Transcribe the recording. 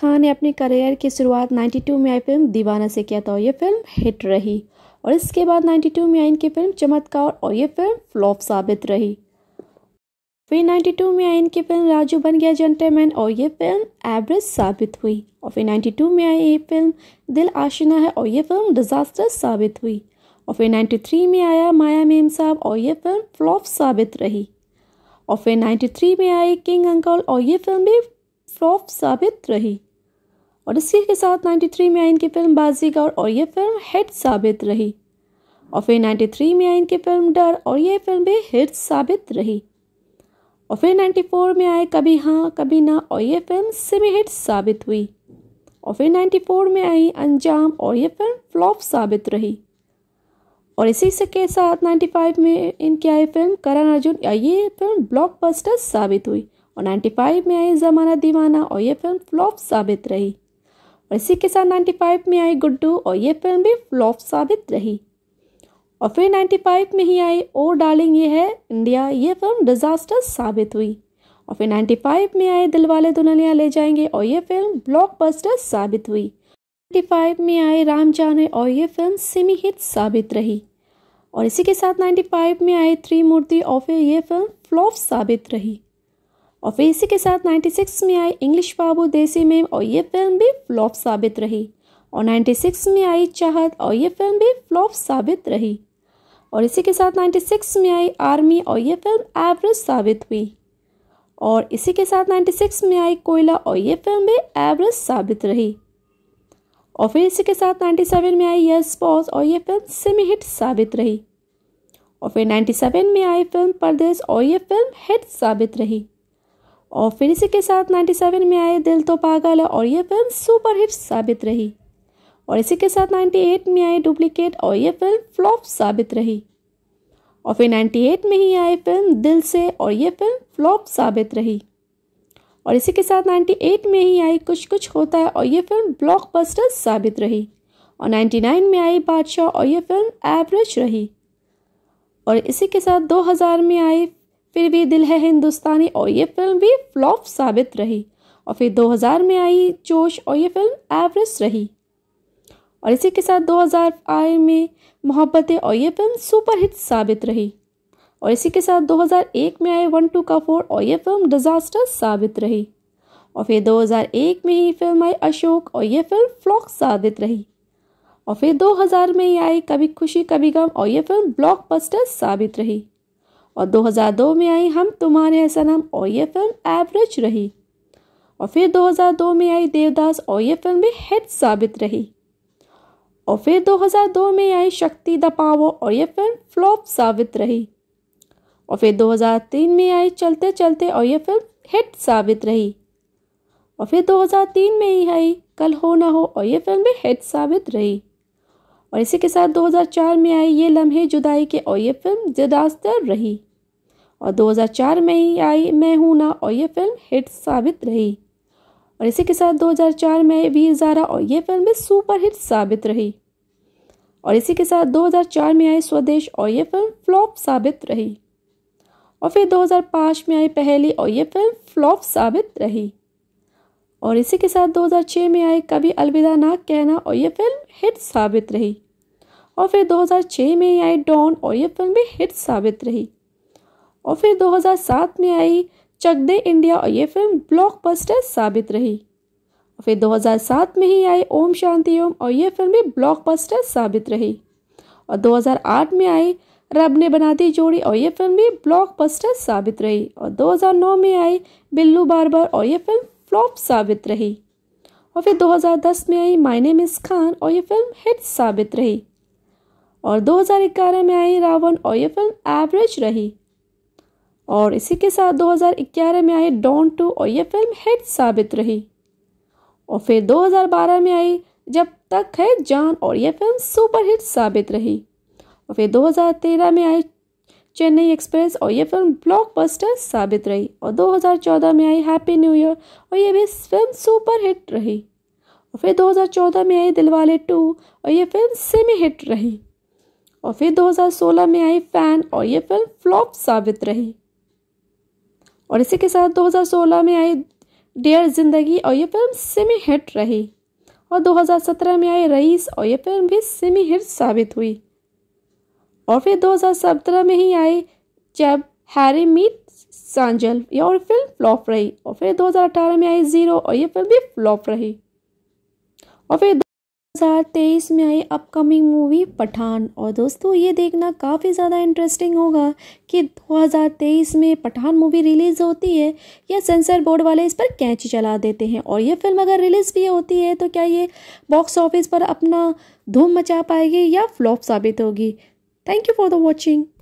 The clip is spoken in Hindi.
खान ने अपने करियर की शुरुआत 92 में आई फिल्म दीवाना से किया था और ये फिल्म हिट रही और इसके बाद 92 में आई इनकी फिल्म चमत्कार और ये फिल्म फ्लॉप साबित रही फिर 92 में आई इनकी फिल्म राजू बन गया जेंटलमैन और ये फिल्म एवरेज साबित हुई और फिर 92 में आई ये फिल्म दिल आशिना है और ये फिल्म डिज़ास्टर साबित हुई और फिर 93 में आया माया मेम साहब और ये फिल्म फ्लॉप साबित रही और फिर 93 में आई किंग अंकल और ये फिल्म भी फ्लॉप साबित रही और इसी के साथ 93 में आई इनकी फिल्म बाजीगर और ये फिल्म हिट साबित रही और फिर 93 में आई इनकी फिल्म डर और ये फिल्म भी हिट साबित रही और फिर 94 में आए कभी हाँ कभी ना और ये फिल्म सेमी हिट साबित हुई और फिर 94 में आई अंजाम और ये फिल्म फ्लॉप साबित रही और इसी से के साथ 95 में इनकी आई फिल्म करण अर्जुन या ये फिल्म ब्लॉकबस्टर साबित हुई और 95 में आई ज़माना दीवाना और ये फिल्म फ्लॉप साबित रही और इसी के साथ 95 में आई गुड्डू और ये फिल्म भी फ्लॉप साबित रही और फिर 95 में ही आई ओ डार्लिंग ये है इंडिया ये फिल्म डिज़ास्टर साबित हुई और फिर 95 में आए दिलवाले दुल्हनिया ले जाएंगे और ये फिल्म ब्लॉकबस्टर साबित हुई 95 में आए राम जाने और ये फिल्म सिमी हिट साबित रही और इसी के साथ 95 में आए त्रिमूर्ति और फिर ये फिल्म फ्लॉप साबित रही और फिर इसी के साथ 96 में आई इंग्लिश बाबू देसी मेम और ये फिल्म भी फ्लॉप साबित रही और 96 में आई चाहत और ये फिल्म भी फ्लॉप साबित रही और इसी के साथ 96 में आई आर्मी और ये फिल्म एवरेज साबित हुई और इसी के साथ 96 में आई कोयला और ये फिल्म भी एवरेज साबित रही और फिर इसी के साथ 97 में आई यस बॉस और ये फिल्म सेमी हिट साबित रही और फिर 97 में आई फिल्म परदेश और ये फिल्म हिट साबित रही और फिर इसी के साथ 97 में आए दिल तो पागल और ये फिल्म सुपरहिट साबित रही और इसी के साथ 98 में आए डुप्लीकेट और ये फिल्म फ्लॉप साबित रही और फिर 98 में ही आई फिल्म दिल से और ये फिल्म फ्लॉप साबित रही और इसी के साथ 98 में ही आई कुछ कुछ होता है और ये फिल्म ब्लॉकबस्टर साबित रही और 99 में आई बादशाह और ये फिल्म एवरेज रही और इसी के साथ 2000 में आई फिर भी दिल है हिंदुस्तानी और ये फिल्म भी फ्लॉप साबित रही और फिर 2000 में आई जोश और ये फिल्म एवरेस्ट रही और इसी के साथ 2000 आई में मोहब्बतें और ये फिल्म सुपरहिट साबित रही और इसी के साथ 2001 में आए वन टू का फोर और ये फिल्म डिजास्टर साबित रही और फिर 2001 में ही फिल्म आई अशोक और ये फिल्म फ्लॉक साबित रही और फिर 2000 में ही आई कभी खुशी कभी गम और ये फिल्म ब्लॉकबस्टर साबित रही और 2002 में आई हम तुम्हारे ऐसा नाम और ये फिल्म एवरेज रही और फिर 2002 में आई देवदास और ये फिल्म भी हिट साबित रही और फिर 2002 में आई शक्ति द पावो और ये फिल्म फ्लॉप साबित रही और फिर 2003 में आई चलते चलते और ये फिल्म हिट साबित रही और फिर 2003 में ही आई कल हो ना हो और ये फिल्म भी हिट साबित रही और इसी के साथ 2004 में आई ये लम्हे जुदाई के और ये फिल्म जिदास्तर रही और 2004 में ही आई मैं हूं ना और ये फिल्म हिट साबित रही और इसी के साथ 2004 में वीर ज़ारा और ये फिल्म भी सुपर हिट साबित रही और इसी के साथ 2004 में आई स्वदेश और ये फिल्म फ्लॉप साबित रही और फिर 2005 में आई पहली और ये फिल्म फ्लॉप साबित रही और इसी के साथ 2006 में आई कभी अलविदा ना कहना और ये फिल्म हिट साबित रही और फिर 2006 में आई डॉन और ये फिल्म भी हिट साबित रही और फिर 2007 में आई चक दे इंडिया और ये फिल्म ब्लॉकबस्टर साबित रही और फिर 2007 में ही आई ओम शांति ओम और ये फिल्म भी ब्लॉकबस्टर साबित रही और 2008 में आई रब ने बना दी जोड़ी और ये फिल्म भी ब्लॉकबस्टर साबित रही और 2009 में आई बिल्लू बार बार और ये फिल्म फ्लॉप साबित रही और फिर 2010 में आई मायने मिस खान और ये फिल्म हिट साबित रही और 2011 में आई रावण और ये फिल्म एवरेज रही और इसी के साथ 2011 में आई डॉन टू और यह फिल्म हिट साबित रही और फिर 2012 में आई जब तक है जान और यह फिल्म सुपर हिट साबित रही और फिर 2013 में आई चेन्नई एक्सप्रेस और यह फिल्म ब्लॉकबस्टर साबित रही और 2014 में आई हैप्पी न्यू ईयर और यह भी फिल्म सुपर हिट रही और फिर 2014 में आई दिलवाले टू और यह फिल्म सेमी हिट रही और फिर 2016 में आई फैन और यह फिल्म फ्लॉप साबित रही और इसी के साथ 2016 में आई डेयर जिंदगी और ये फिल्म सेमी हिट रही और 2017 में आई रईस और ये फिल्म भी सेमी हिट साबित हुई और फिर 2017 में ही आई जब हैरी मीट सांजल ये और फिल्म फ्लॉप रही और फिर 2018 में आई ज़ीरो और ये फिल्म भी फ्लॉप रही और फिर 2023 में आई अपकमिंग मूवी पठान और दोस्तों ये देखना काफ़ी ज़्यादा इंटरेस्टिंग होगा कि 2023 में पठान मूवी रिलीज़ होती है या सेंसर बोर्ड वाले इस पर कैच चला देते हैं और ये फिल्म अगर रिलीज़ भी होती है तो क्या ये बॉक्स ऑफिस पर अपना धूम मचा पाएगी या फ्लॉप साबित होगी thank you for the watching